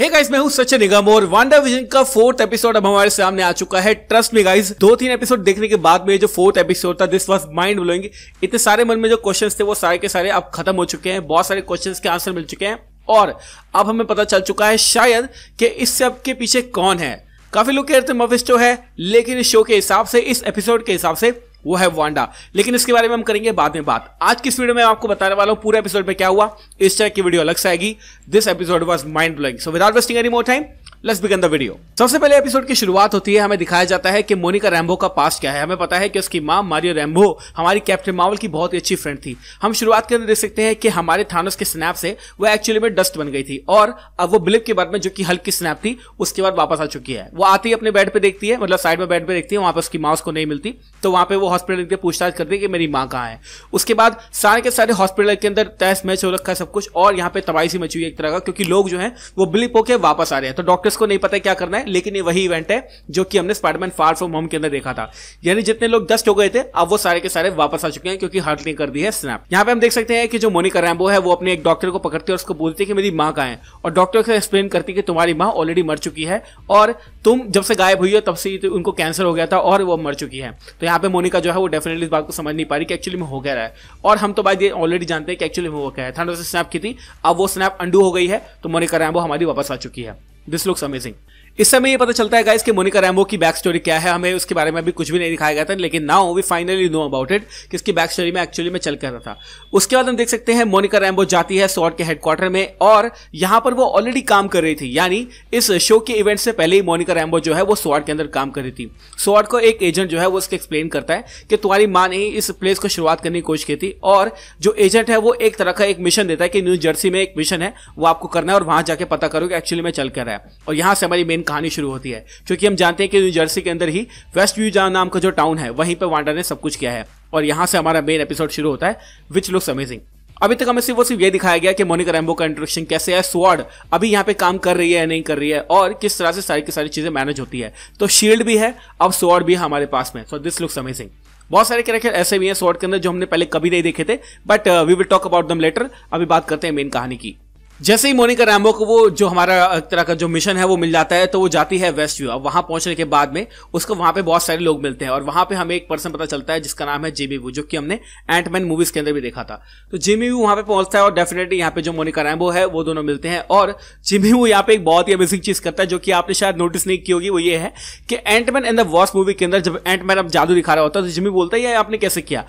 हे hey guys मैं हूं सचिन निगम और वांडा विजन का फोर्थ एपिसोड अब हमारे सामने आ चुका है ट्रस्ट में गाइस दो तीन एपिसोड देखने के बाद में जो फोर्थ एपिसोड था दिस वाज माइंड ब्लोइंग इतने सारे मन में जो क्वेश्चंस थे वो सारे के सारे अब खत्म हो चुके हैं बहुत सारे क्वेश्चंस के आंसर मिल चुके हैं और अब हमें पता चल चुका है शायद कि इस सब के पीछे कौन है काफी लोग कह रहे थे मफिस्टो है लेकिन इस शो के हिसाब से इस एपिसोड के हिसाब से वो है वांडा लेकिन इसके बारे में हम करेंगे बाद में बात आज की इस वीडियो में आपको बताने वाला हूं पूरे एपिसोड में क्या हुआ इस तरह की वीडियो अलग से आएगी this episode was mind blowing so without wasting any more time let's begin the video सबसे पहले एपिसोड की शुरुआत होती है हमें दिखाया जाता है कि मोनिका रैम्बो का पास क्या है हमें पता है कि उसकी माँ मारियो रैम्बो हमारी कैप्टन मावल की बहुत ही अच्छी फ्रेंड थी हम शुरुआत अंदर देख सकते हैं कि हमारे थानस के स्नैप से वो एक्चुअली में डस्ट बन गई थी और अब वो ब्लिप के बाद में जो कि हल्की स्नैप थी उसके बाद वापस आ चुकी है वो आती है अपने बेड पर देखती है मतलब साइड में बेड पर देखती है वहां पर उसकी माँ उसको नहीं मिलती तो वहां पर वो हॉस्पिटल के पूछताछ करती है कि मेरी माँ कहाँ है उसके बाद सारे के सारे हॉस्पिटल के अंदर तहस मैच हो रखा है सब कुछ और यहाँ पे तबाही सी मची हुई एक तरह का क्योंकि लोग जो है वो बिलिप होकर वापस आ रहे हैं तो डॉक्टर किसको नहीं पता है क्या करना है लेकिन ये वही इवेंट है जो कि हमने स्पाइडरमैन फार फ्रॉम होम के अंदर देखा था यानी जितने लोग डस्ट हो गए थे अब वो सारे के सारे वापस आ चुके हैं क्योंकि हर्ट ने कर दी है स्नैप यहाँ पे हम देख सकते हैं कि जो मोनिका रैम्बो है वो अपने एक डॉक्टर को पकड़ती है और उसको बोलती है कि मेरी माँ का है और डॉक्टर से एक्सप्लेन करती है कि तुम्हारी माँ ऑलरेडी मर चुकी है और तुम जब से गायब हुई हो तब से तो उनको कैंसर हो गया था और वो मर चुकी है तो यहाँ पे मोनिका जो है वो डेफिनेटली इस बात को समझ नहीं पा रही कि एक्चुअली में हो गया है और हम तो भाई ऑलरेडी जानते हैं कि एक्चुअली में वो क्या है थंडर से स्नैप की थी अब वो स्नैप अंडू हो गई है तो मोनिका रैम्बो हमारी वापस आ चुकी है This looks amazing. इस समय ये पता चलता है गाइस कि मोनिका रैम्बो की बैक स्टोरी क्या है हमें उसके बारे में अभी कुछ भी नहीं दिखाया गया था लेकिन now we finally know about it कि इसकी बैक स्टोरी में एक्चुअली में चल कर रहा था उसके बाद हम देख सकते हैं मोनिका रैम्बो जाती है सॉर्ट के हेडक्वार्टर में और यहाँ पर वो ऑलरेडी काम कर रही थी यानी इस शो के इवेंट से पहले ही मोनिका रैम्बो जो है वो सॉर्ट के अंदर काम कर रही थी सॉर्ट को एक एजेंट जो है वो उसके एक्सप्लेन करता है कि तुम्हारी माँ ने ही इस प्लेस को शुरुआत करने की कोशिश की थी और जो एजेंट है वो एक तरह का एक मिशन देता है कि न्यू जर्सी में एक मिशन है वो आपको करना है और वहां जाके पता करो कि एक्चुअली में चल कर रहा है और यहाँ से हमारी मेन कहानी शुरू होती है क्योंकि हम जानते हैं कि न्यू जर्सी के अंदर ही वेस्ट व्यू नाम का जो टाउन है वहीं पर वांडा ने सब कुछ किया है और यहाँ से हमारा मेन एपिसोड शुरू होता है विच लुक्स अमेजिंग अभी तक हमें सिर्फ वो सिर्फ ये दिखाया गया कि मोनिका रैम्बो का इंट्रोडक्शन कैसे है स्वॉर्ड अभी यहाँ पे काम कर रही है या नहीं कर रही है और किस तरह से सारी की सारी चीज़ें मैनेज होती है तो शील्ड भी है अब स्वॉर्ड भी हमारे पास में सो दिस लुक्स अमेजिंग बहुत सारे कैरेक्टर ऐसे भी हैं स्वॉर्ड के अंदर जो हमने पहले कभी नहीं देखे थे but we will talk about them later अभी बात करते हैं मेन कहानी की जैसे ही मोनिका रैम्बो को वो जो हमारा एक तरह का जो मिशन है वो मिल जाता है तो वो जाती है वेस्ट व्यू अब वहां पहुंचने के बाद में उसको वहां पे बहुत सारे लोग मिलते हैं और वहां पे हमें एक पर्सन पता चलता है जिसका नाम है जेमी वू जो कि हमने एंटमैन मूवीज के अंदर भी देखा था तो जेमी वू वहां पे पहुंचता है और डेफिनेटली यहाँ पे जो मोनिका रैम्बो है वो दोनों मिलते हैं और जेमी वू यहाँ पे एक बहुत ही अमेजिंग चीज करता है जो कि आपने शायद नोटिस नहीं की होगी वो ये है कि Ant Man and the Wasp movie के अंदर जब एंटमैन अब जादू दिखा रहा होता है तो जिमी बोलता है ये आपने कैसे किया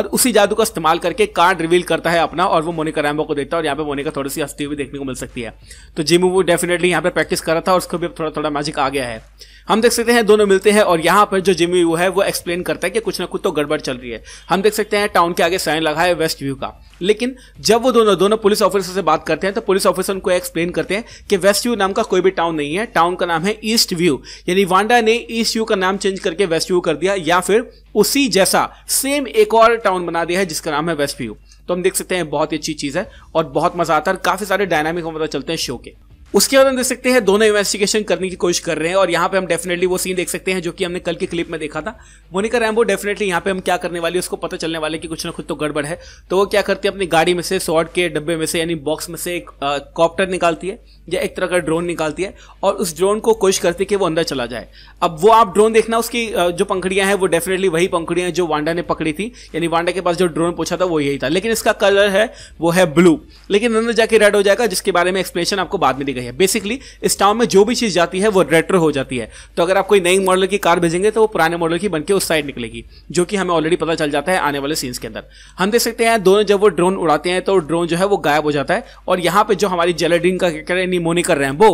और उसी जादू का इस्तेमाल करके कार्ड रिवील करता है अपना और वो मोनिका रैम्बो को देता है और यहाँ पे मोनिका थोड़ी सी हंसती हुई देखने को मिल सकती है तो जिमू वो डेफिनेटली यहाँ पे प्रैक्टिस कर रहा था और उसको भी थोड़ा थोड़ा मैजिक आ गया है हम देख सकते हैं दोनों मिलते हैं और यहाँ पर जो जिमी व्यू है वो एक्सप्लेन करता है कि कुछ ना कुछ तो गड़बड़ चल रही है हम देख सकते हैं टाउन के आगे साइन लगा है वेस्ट व्यू का लेकिन जब वो दोनों दोनों पुलिस ऑफिसर से बात करते हैं तो पुलिस ऑफिसर उनको एक्सप्लेन करते हैं कि वेस्ट व्यू नाम का कोई भी टाउन नहीं है टाउन का नाम है ईस्ट व्यू यानी वांडा ने ईस्ट व्यू का नाम चेंज करके वेस्ट व्यू कर दिया या फिर उसी जैसा सेम एक और टाउन बना दिया है जिसका नाम है वेस्ट व्यू तो हम देख सकते हैं बहुत ही अच्छी चीज़ है और बहुत मज़ा आता है काफ़ी सारे डायनामिक हम पता चलते हैं शो के उसके बाद हम देख सकते हैं दोनों इन्वेस्टिगेशन करने की कोशिश कर रहे हैं और यहाँ पे हम डेफिनेटली वो सीन देख सकते हैं जो कि हमने कल के क्लिप में देखा था मोनिका रैम्बो डेफिनेटली यहाँ पे हम क्या करने वाले उसको पता चलने वाले कि कुछ ना कुछ तो गड़बड़ है तो वो क्या करती है अपनी गाड़ी में से शॉर्ट के डब्बे में से यानी बॉक्स में से एक कॉप्टर निकालती है या एक तरह का ड्रोन निकालती है और उस ड्रोन को कोशिश करती है कि वो अंदर चला जाए अब वो आप ड्रोन देखना उसकी जो पंखड़ियाँ हैं वो डेफिनेटली वही पंखड़ियाँ जो वांडा ने पकड़ी थी यानी वांडा के पास जो ड्रोन पूछा था वो यही था लेकिन इसका कलर है वो है ब्लू लेकिन अंदर जाके रेड हो जाएगा जिसके बारे में एक्सप्लेनेशन आपको बाद में दिखेगा गई है बेसिकली इस टाउन में जो भी चीज़ जाती है वो रेट्रो हो जाती है तो अगर आप कोई नई मॉडल की कार भेजेंगे तो वो पुराने मॉडल की बनकर उस साइड निकलेगी जो कि हमें ऑलरेडी पता चल जाता है आने वाले सीन्स के अंदर हम देख सकते हैं दोनों जब वो ड्रोन उड़ाते हैं तो ड्रोन जो है वो गायब हो जाता है और यहाँ पे जो हमारी जेलेडिन का निमोनी कर रहे हैं वो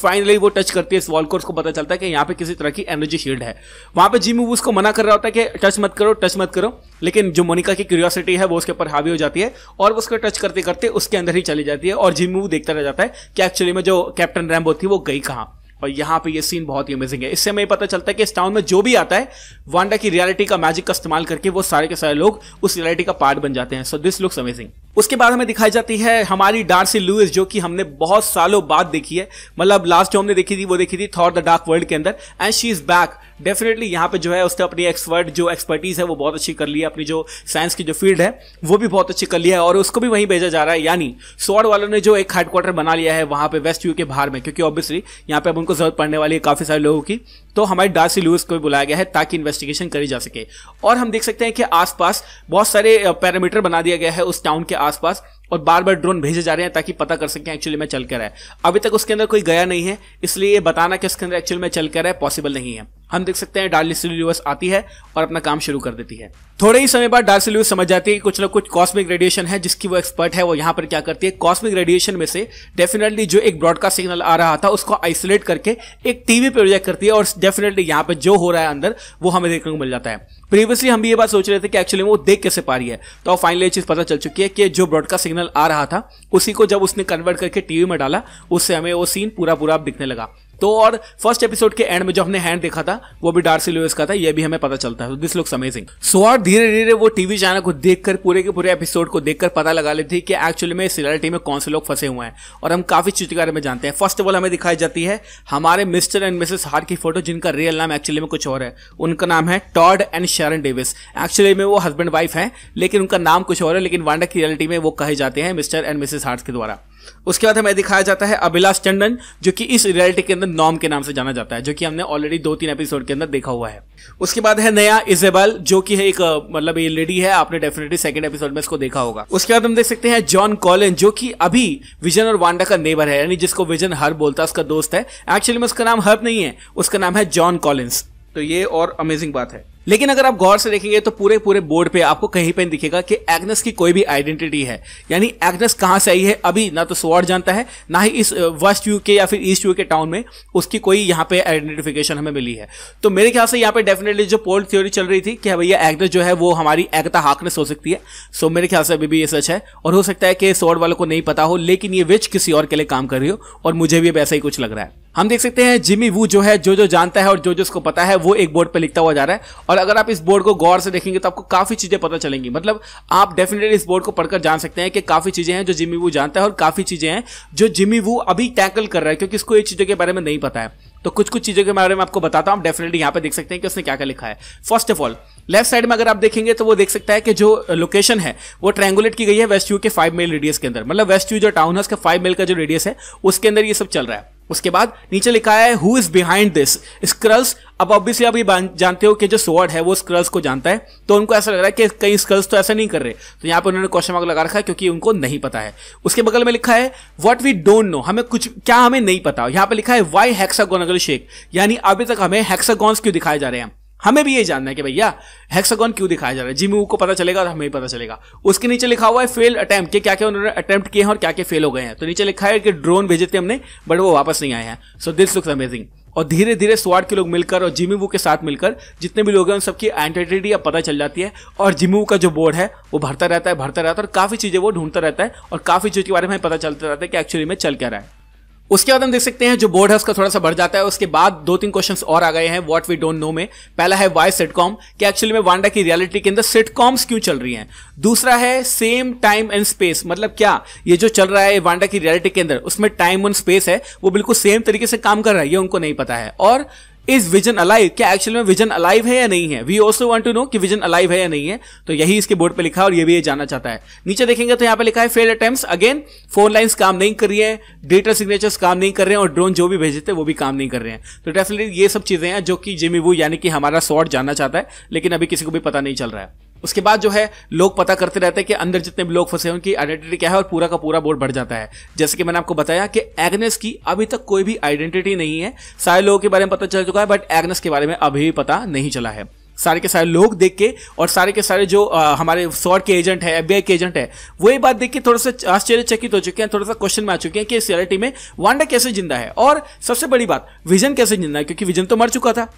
फाइनली वो टच करती है इस वॉल को उसको पता चलता है कि यहाँ पे किसी तरह की एनर्जी शील्ड है वहाँ पे जिमी उसको मना कर रहा होता है कि टच मत करो टच मत करो लेकिन जो मोनिका की क्यूरियोसिटी है वो उसके ऊपर हावी हो जाती है और वो उसको टच करते करते उसके अंदर ही चली जाती है और जिमी देखता रह जाता है कि एक्चुअली में जो कैप्टन रैम्बो थी वो गई कहाँ और यहाँ पे ये सीन बहुत ही अमेजिंग है इससे हमें पता चलता है कि इस टाउन में जो भी आता है वांडा की रियलिटी का मैजिक का इस्तेमाल करके वो सारे के सारे लोग उस रियलिटी का पार्ट बन जाते हैं सो दिस लुक्स अमेजिंग उसके बाद हमें दिखाई जाती है हमारी डार्सी लुइस जो कि हमने बहुत सालों बाद देखी है मतलब लास्ट जो हमने देखी थी वो देखी थी थॉर द डार्क वर्ल्ड के अंदर and she is back definitely यहाँ पे जो है उसने अपनी एक्सपर्ट जो एक्सपर्टीज़ है वो बहुत अच्छी कर ली है अपनी जो साइंस की जो फील्ड है वो भी बहुत अच्छी कर लिया है और उसको भी वहीं भेजा जा रहा है यानी स्वॉर्ड वालों ने जो एक हेडक्वार्टर बना लिया है वहाँ पे वेस्ट यू के बाहर में क्योंकि ऑब्वियसली यहाँ पे अब उनको जरूरत पड़ने वाली है काफ़ी सारे लोगों की तो हमारे डार्सी लुइस को बुलाया गया है ताकि इन्वेस्टिगेशन करी जा सके और हम देख सकते हैं कि आसपास बहुत सारे पैरामीटर बना दिया गया है उस टाउन के आसपास और बार बार ड्रोन भेजे जा रहे हैं ताकि पता कर सकें एक्चुअली में चल कर है अभी तक उसके अंदर कोई गया नहीं है इसलिए ये बताना कि उसके अंदर एक्चुअली में चल कर है पॉसिबल नहीं है हम देख सकते हैं डार्ली सिल्यूस आती है और अपना काम शुरू कर देती है थोड़े ही समय बाद डार्सी समझ जाती है कि कुछ ना कुछ कॉस्मिक रेडिएशन है जिसकी वो एक्सपर्ट है वो यहाँ पर क्या करती है कॉस्मिक रेडिएशन में से डेफिनेटली जो एक ब्रॉडकास्ट सिग्नल आ रहा था उसको आइसोलेट करके एक टीवी पर प्रोजेक्ट करती है और डेफिनेटली यहाँ पर जो हो रहा है अंदर वो हमें देखने को मिल जाता है प्रीवियसली हम भी ये बात सोच रहे थे कि एक्चुअली वो देख कैसे पा रही है तो फाइनली ये चीज़ पता चल चुकी है कि जो ब्रॉडकास्ट सिग्नल आ रहा था उसी को जब उसने कन्वर्ट करके टीवी में डाला उससे हमें वो सीन पूरा पूरा दिखने लगा तो और फर्स्ट एपिसोड के एंड में जो हमने हैंड देखा था वो भी डार्सी लुइस का था ये भी हमें पता चलता है दिस लुक्स अमेजिंग सो और धीरे धीरे वो टीवी चैनल को देखकर पूरे के पूरे एपिसोड को देखकर पता लगा लेती है कि एक्चुअली में इस रियलिटी में कौन से लोग फंसे हुए हैं और हम काफी चीज के में जानते हैं फर्स्ट ऑफ ऑल हमें दिखाई जाती है हमारे मिस्टर एंड मिसेस हार की फोटो जिनका रियल नाम एक्चुअली में कुछ और है उनका नाम है Todd and Sharon Davis actually में वो हस्बैंड वाइफ है लेकिन उनका नाम कुछ और है लेकिन वांडा की रियलिटी में वो कहे जाते हैं मिस्टर एंड मिसेस हार्ट के द्वारा उसके बाद हमें दिखाया जाता है अभिलाष टंडन जो कि इस रियलिटी के अंदर नॉम के नाम से जाना जाता है जो कि हमने ऑलरेडी दो तीन एपिसोड के अंदर देखा हुआ है उसके बाद है नया इजेबल जो कि है एक मतलब ये लेडी है आपने डेफिनेटली सेकंड एपिसोड में इसको देखा होगा उसके बाद हम देख सकते हैं जॉन कॉलिन जो कि अभी विजन और वांडा का नेबर है यानी जिसको विजन हर्ब बोलता है उसका दोस्त है एक्चुअली में उसका नाम हर्ब नहीं है उसका नाम है जॉन कॉलिन्स तो ये और अमेजिंग बात है लेकिन अगर आप गौर से देखेंगे तो पूरे पूरे बोर्ड पे आपको कहीं पर दिखेगा कि एग्नेस की कोई भी आइडेंटिटी है यानी एग्नेस कहाँ से आई है अभी ना तो स्वॉर्ड जानता है ना ही इस वेस्ट यू के या फिर ईस्ट यू के टाउन में उसकी कोई यहाँ पे आइडेंटिफिकेशन हमें मिली है तो मेरे ख्याल से यहाँ पे डेफिनेटली जो पोल थ्योरी चल रही थी कि हाँ भैया एग्नेस जो है वो हमारी एगता हाकनेस हो सकती है सो मेरे ख्याल से अभी भी ये सच है और हो सकता है कि स्वॉर्ड वालों को नहीं पता हो लेकिन ये विच किसी और के लिए काम कर रही हो और मुझे भी अब ऐसा ही कुछ लग रहा है हम देख सकते हैं जिमी वू जो है जो जो जानता है और जो जो उसको पता है वो एक बोर्ड पर लिखता हुआ जा रहा है और अगर आप इस बोर्ड को गौर से देखेंगे तो आपको काफी चीजें पता चलेंगी मतलब आप डेफिनेटली इस बोर्ड को पढ़कर जान सकते हैं कि काफी चीजें हैं जो जिमी वू जानता है और काफी चीजें हैं जो जिमी वू अभी टैकल कर रहा है क्योंकि इसको ये चीजों के बारे में नहीं पता है तो कुछ कुछ चीजों के बारे में आपको बताता हूं आप डेफिनेटली यहाँ पर देख सकते हैं कि उसने क्या क्या लिखा है first of all left side में अगर आप देखेंगे तो वो देख सकता है कि जो लोकेशन है वो ट्रैंगुलेट की गई है वेस्ट यू के फाइव मेल रेडियस के अंदर मतलब वेस्ट यू जो टाउन है उसका फाइव मेल का जो रेडियस है उसके अंदर ये सब चल रहा है उसके बाद नीचे लिखा है who is behind this Skrulls अब ऑब्वियसली आप ये जानते हो कि जो स्वर्ड है वो स्क्रल्स को जानता है तो उनको ऐसा लग रहा है कि कई स्क्रल्स तो ऐसा नहीं कर रहे तो यहाँ पर उन्होंने क्वेश्चन मार्क लगा रखा है क्योंकि उनको नहीं पता है उसके बगल में लिखा है व्हाट वी डोंट नो हमें कुछ क्या हमें नहीं पता यहाँ पर लिखा है वाई हैक्सागोनगल शेक यानी अभी तक हमें हैक्सागोन्स क्यों दिखाए जा रहे हैं हमें भी ये जानना है कि भैया हेक्सागन क्यों दिखाया जा रहा है जिमी को पता चलेगा और हमें भी पता चलेगा उसके नीचे लिखा हुआ है फेल अटैम्प्ट के क्या क्या उन्होंने अटैम्प्ट किए हैं और क्या क्या फेल हो गए हैं तो नीचे लिखा है कि ड्रोन भेजे थे हमने बट वो वापस नहीं आए हैं सो दिस लुक्स अमेजिंग और धीरे धीरे स्वाड के लोग मिलकर और जिमी वू के साथ मिलकर जितने भी लोग हैं उन सबकी आइडेंटिटी अब पता चल जाती है और जिमी वू का जो बोर्ड है वो भरता रहता है भरता रहता है और काफ़ी चीज़ें वो ढूंढता रहता है और काफ़ी चीज़ों के बारे में पता चलता रहता है कि एक्चुअली में चल क्या रहा है उसके बाद हम देख सकते हैं जो बोर्ड है उसका थोड़ा सा बढ़ जाता है उसके बाद दो तीन क्वेश्चंस और आ गए हैं व्हाट वी डोंट नो में पहला है वाई सिटकॉम कि एक्चुअली में वांडा की रियलिटी के अंदर सिटकॉम्स क्यों चल रही हैं दूसरा है सेम टाइम एंड स्पेस मतलब क्या ये जो चल रहा है वांडा की रियलिटी के अंदर उसमें टाइम एंड स्पेस है वो बिल्कुल सेम तरीके से काम कर रहा है ये उनको नहीं पता है और इज विजन अलाइव क्या एक्चुअल में विजन अलाइव है या नहीं है we also want to know कि विजन अलाइव है या नहीं है तो यही इसके बोर्ड पर लिखा है और ये भी ये जानना चाहता है नीचे देखेंगे तो यहाँ पे लिखा है fail attempt again phone lines काम नहीं कर रही है डेटा सिग्नेचर्स काम नहीं कर रहे हैं और ड्रोन जो भी भेजे थे वो भी काम नहीं कर रहे हैं तो डेफिनेटली ये सब चीजें हैं जो कि जिमी वो यानी कि हमारा शॉर्ट जानना चाहता है लेकिन अभी किसी को भी पता नहीं चल रहा है उसके बाद जो है लोग पता करते रहते हैं कि अंदर जितने भी लोग फंसे हैं उनकी आइडेंटिटी क्या है और पूरा का पूरा बोर्ड बढ़ जाता है जैसे कि मैंने आपको बताया कि एग्नेस की अभी तक कोई भी आइडेंटिटी नहीं है सारे लोगों के बारे में पता चल चुका है बट एग्नेस के बारे में अभी भी पता नहीं चला है सारे के सारे लोग देख के और सारे के सारे जो आ, हमारे सॉर्ट के एजेंट है एफ के एजेंट है वो ये बात देख के थोड़ा सा आश्चर्यचकित हो चुके हैं थोड़ा सा क्वेश्चन में आ चुके हैं कि सीआरटी में वांडा कैसे जिंदा है और सबसे बड़ी बात विजन कैसे जिंदा है क्योंकि विजन तो मर चुका था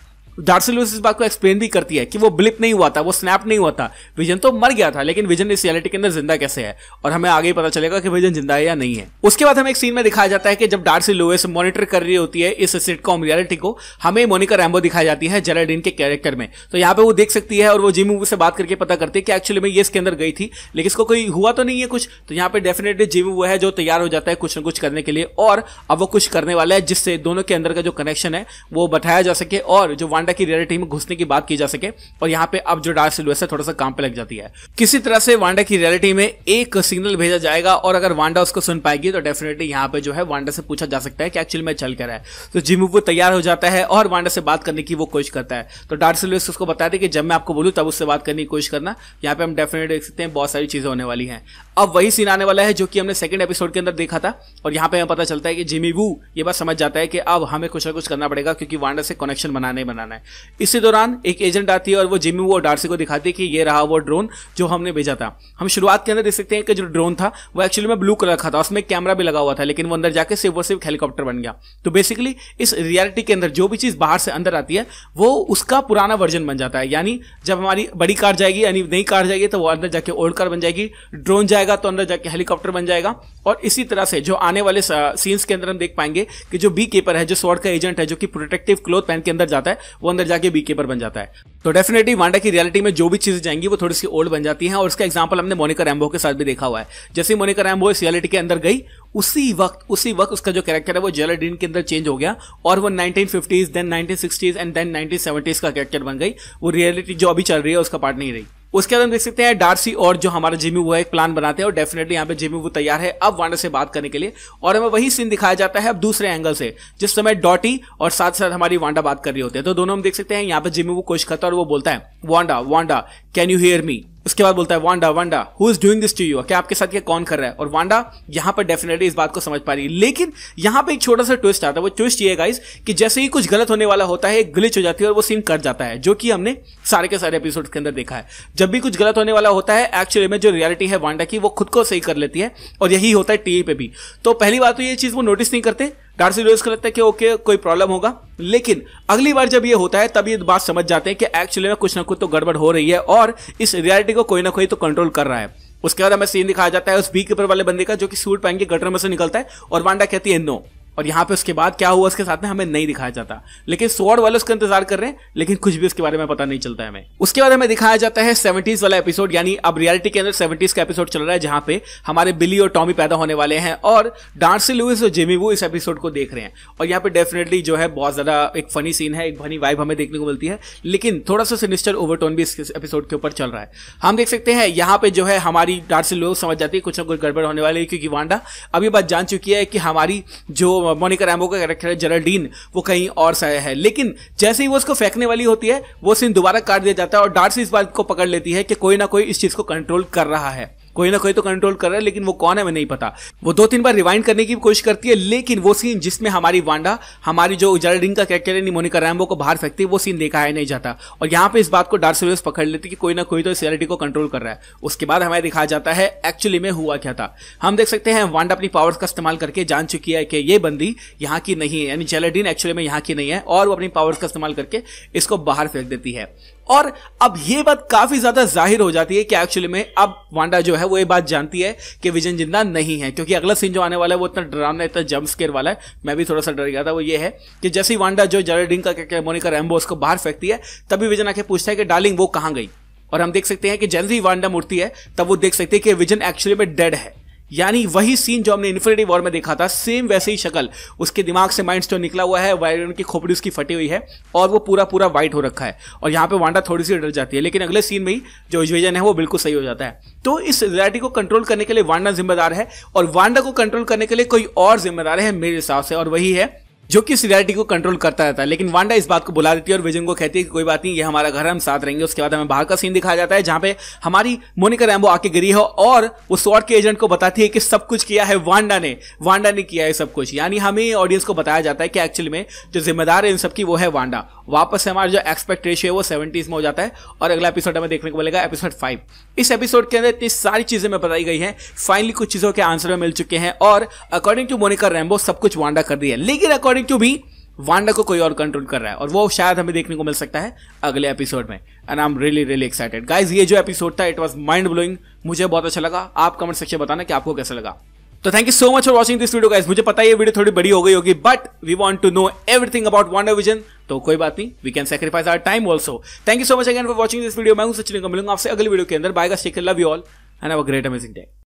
लुइस इस बात को एक्सप्लेन भी करती है कि वो ब्लिप नहीं हुआ था वो स्नैप नहीं हुआ था विजन तो मर गया था लेकिन विजन इस रियलिटी के अंदर जिंदा कैसे है और हमें आगे पता चलेगा कि विजन जिंदा है या नहीं है उसके बाद हमें एक सीन में दिखाया जाता है कि जब डार्सी लुइस मॉनिटर कर रही होती है इस सिटकॉम रियलिटी को हमें मोनिका रैम्बो दिखाई जाती है जेराडीन के कैरेक्टर में तो यहाँ पे वो देख सकती है और वो जिमी से बात करके पता करती है कि एक्चुअली में ये इसके अंदर गई थी लेकिन इसको कोई हुआ तो नहीं है कुछ तो यहाँ पे डेफिनेटली जिमी वो है जो तैयार हो जाता है कुछ ना कुछ करने के लिए और अब वो कुछ करने वाला है जिससे दोनों के अंदर का जो कनेक्शन है वो बताया जा सके और जो वन पांडा की रियलिटी में घुसने की बात की जा सके और यहाँ पे अब जो डार्क सिल्वेस है थोड़ा सा काम पे लग जाती है किसी तरह से वांडा की रियलिटी में एक सिग्नल भेजा जाएगा और अगर वांडा उसको सुन पाएगी तो डेफिनेटली यहाँ पे जो है वांडा से पूछा जा सकता है कि एक्चुअल में चल कर है तो जिमू वो तैयार हो जाता है और वांडा से बात करने की वो कोशिश करता है तो डार्क सिल्वेस उसको बताते कि जब मैं आपको बोलूँ तब उससे बात करने की कोशिश करना यहाँ पे हम डेफिनेटली देख सकते हैं बहुत सारी चीजें होने वाली हैं अब वही सीन आने वाला है जो कि हमने सेकंड एपिसोड के अंदर देखा था और यहाँ पे हमें पता चलता है कि जिमी वू ये बात समझ जाता है कि अब हमें कुछ ना कुछ करना पड़ेगा क्योंकि वांडा से कनेक्शन बनाने बनाना है है इसी दौरान एक एजेंट आती है और वो जिमी वो डार्सी को दिखाती है कि ये रहा वो ड्रोन जो हमने भेजा था हम शुरुआत के अंदर देख सकते हैं कि जो ड्रोन था वो एक्चुअली में ब्लू कलर का था उसमें कैमरा भी लगा हुआ था लेकिन वो अंदर जाके सिर्फ और सिर्फ हेलीकॉप्टर बन गया तो बेसिकली इस रियलिटी के अंदर जो भी चीज़ बाहर से अंदर आती है वो उसका पुराना वर्जन बन जाता है यानी जब हमारी बड़ी कार जाएगी यानी नई कार जाएगी तो वो अंदर जाके ओल्ड कार बन जाएगी ड्रोन जाएगा तो अंदर जाके हेलीकॉप्टर बन जाएगा और इसी तरह से जो आने वाले सीन्स के अंदर हम देख पाएंगे कि जो बी कीपर है जो स्वर्ड का एजेंट है जो कि प्रोटेक्टिव क्लोथ पहन के अंदर जाता है वो वो अंदर जाके बीके पर बन जाता है तो डेफिनेटली वांडा की रियलिटी में जो भी चीज़ें जाएंगी वो थोड़ी सी ओल्ड बन जाती हैं और इसका एग्जाम्पल हमने मोनिका रैम्बो के साथ भी देखा हुआ है जैसे मोनिका रैम्बो इस रियलिटी के अंदर गई उसी वक्त उसी वक्त उसका जो कैरेक्टर है वो जेलाडीन के अंदर चेंज हो गया और वो nineteen fifties then nineteen and then nineteen का कैरेक्टर बन गई वो रियलिटी जो अभी चल रही है उसका पार्ट नहीं रही उसके बाद हम देख सकते हैं डार्सी और जो हमारा जिमी वो एक प्लान बनाते हैं और डेफिनेटली यहाँ पे जिमी वो तैयार है अब वांडा से बात करने के लिए और हमें वही सीन दिखाया जाता है अब दूसरे एंगल से जिस समय डॉटी और साथ साथ हमारी वांडा बात कर रही होती है तो दोनों हम देख सकते हैं यहाँ पे जिमी वो कोशिश करता है और वो बोलता है Wanda Wanda can you hear me उसके बाद बोलता है Wanda Wanda who is doing this to you क्या आपके साथ ये कौन कर रहा है और वांडा यहां पर डेफिनेटली इस बात को समझ पा रही है लेकिन यहां पे एक छोटा सा ट्विस्ट आता है वो ट्विस्ट ये गाइस कि जैसे ही कुछ गलत होने वाला होता है एक ग्लिच हो जाती है और वो सीन कट जाता है जो कि हमने सारे के सारे एपिसोड के अंदर देखा है जब भी कुछ गलत होने वाला होता है एक्चुअली में जो रियलिटी है वांडा की वो खुद को सही कर लेती है और यही होता है टीवी पे भी तो पहली बात तो ये चीज़ वो नोटिस नहीं करते डार्सी लुइस को लगता है कि ओके कोई प्रॉब्लम होगा लेकिन अगली बार जब ये होता है तब ये बात समझ जाते हैं कि एक्चुअली में कुछ ना कुछ तो गड़बड़ हो रही है और इस रियलिटी को कोई ना कोई तो कंट्रोल कर रहा है उसके बाद हमें सीन दिखाया जाता है उस बी कीपर वाले बंदे का जो कि सूट पहन के गटर में से निकलता है और वांडा कहती है नो और यहाँ पे उसके बाद क्या हुआ उसके साथ में हमें नहीं दिखाया जाता लेकिन स्वॉर्ड वाले उसका इंतजार कर रहे हैं लेकिन कुछ भी उसके बारे में पता नहीं चलता है हमें उसके बाद हमें दिखाया जाता है सेवेंटीज वाला एपिसोड यानी अब रियलिटी के अंदर सेवेंटीज का एपिसोड चल रहा है जहाँ पे हमारे बिली और टॉमी पैदा होने वाले हैं और डांसी लुइस और जेमी वो इस एपिसोड को देख रहे हैं और यहाँ पे डेफिनेटली जो है बहुत ज्यादा एक फनी सीन है एक फनी वाइब हमें देखने को मिलती है लेकिन थोड़ा सा सिनिस्टर ओवरटोन भी इस एपिसोड के ऊपर चल रहा है हम देख सकते हैं यहाँ पे जो है हमारी डांसी लुइस समझ जाती है कुछ ना कुछ गड़बड़ होने वाली है क्योंकि वांडा अभी बात जान चुकी है कि हमारी जो मोनिका रैम्बो का कैरेक्टर है जेराडीन वो कहीं और सा है लेकिन जैसे ही वो उसको फेंकने वाली होती है वो सीन दोबारा काट दिया जाता है और डार्सी इस बात को पकड़ लेती है कि कोई ना कोई इस चीज़ को कंट्रोल कर रहा है कोई ना कोई तो कंट्रोल कर रहा है लेकिन वो कौन है मैं नहीं पता वो दो तीन बार रिवाइंड करने की कोशिश करती है लेकिन वो सीन जिसमें हमारी वांडा हमारी जो उजाला रिंग का कैरेक्टर है निमोनिका रैम्बो को बाहर फेंकती है वो सीन देखा है नहीं जाता और यहाँ पे इस बात को डार्सिलियस पकड़ लेती कि कोई ना कोई तो इस रियलिटी को कंट्रोल कर रहा है उसके बाद हमें दिखाया जाता है एक्चुअली में हुआ क्या था हम देख सकते हैं वांडा अपनी पावर्स का इस्तेमाल करके जान चुकी है कि ये बंदी यहाँ की नहीं है यानी जेलाडीन एक्चुअली में यहाँ की नहीं है और वो अपनी पावर्स का इस्तेमाल करके इसको बाहर फेंक देती है और अब ये बात काफी ज्यादा जाहिर हो जाती है कि एक्चुअली में अब वांडा जो है वो ये बात जानती है कि विजन जिंदा नहीं है क्योंकि अगला सीन जो आने वाला है वो इतना डरावना इतना जम स्केयर वाला है मैं भी थोड़ा सा डर गया था वो ये है कि जैसे ही वांडा जो जेरेडिंग का मोनिका रैम्बो उसको बाहर फेंकती है तभी विजन आके पूछता है कि डार्लिंग वो कहाँ गई और हम देख सकते हैं कि जैसे ही वांडा मूर्ति है तब वो देख सकते हैं कि विजन एक्चुअली में डेड है यानी वही सीन जो हमने इन्फिनिटी वॉर में देखा था सेम वैसे ही शक्ल उसके दिमाग से माइंड स्टोन निकला हुआ है वायरन की खोपड़ी उसकी फटी हुई है और वो पूरा पूरा वाइट हो रखा है और यहाँ पे वांडा थोड़ी सी डर जाती है लेकिन अगले सीन में ही जो विजन है वो बिल्कुल सही हो जाता है तो इस रियलिटी को कंट्रोल करने के लिए वांडा जिम्मेदार है और वांडा को कंट्रोल करने के लिए कोई और जिम्मेदार है मेरे हिसाब से और वही है जो कि उस रियलिटी को कंट्रोल करता रहता है लेकिन वांडा इस बात को बुला देती है और विजन को कहती है कि कोई बात नहीं ये हमारा घर हम साथ रहेंगे उसके बाद हमें बाहर का सीन दिखाया जाता है जहां पे हमारी मोनिका रैम्बो आके गिरी है और वो स्वॉर्ड के एजेंट को बताती है कि सब कुछ किया है वांडा ने वांडा ने किया है सब कुछ यानी हमें ऑडियंस को बताया जाता है कि एक्चुअली में जो जिम्मेदार है इन सबकी वो है वांडा वापस से हमारा जो एक्सपेक्ट है वो सेवेंटीज में हो जाता है और अगला एपिसोड हमें देखने को मिलेगा एपिसोड फाइव इस एपिसोड के अंदर इतनी सारी चीजें में बताई गई हैं फाइनली कुछ चीजों के आंसर में मिल चुके हैं और अकॉर्डिंग टू मोनिका रैम्बो सब कुछ वांडा कर रही है लेकिन अकॉर्डिंग अकॉर्डिंग टू भी वांडा को कोई और कंट्रोल कर रहा है और वो शायद हमें देखने को मिल सकता है अगले एपिसोड में and I am really really excited guys ये जो एपिसोड था इट वॉज माइंड ब्लोइंग मुझे बहुत अच्छा लगा आप कमेंट सेक्शन बताना कि आपको कैसा लगा तो thank you so much for watching this video guys मुझे पता है ये वीडियो थोड़ी बड़ी हो गई होगी but we want to know everything about Wanda Vision तो कोई बात नहीं we can sacrifice our time also thank you so much again for watching this video मैं हूं सचिन मिलूंगा आपसे अगले वीडियो के अंदर बाय का Shekhar love you all and a great amazing day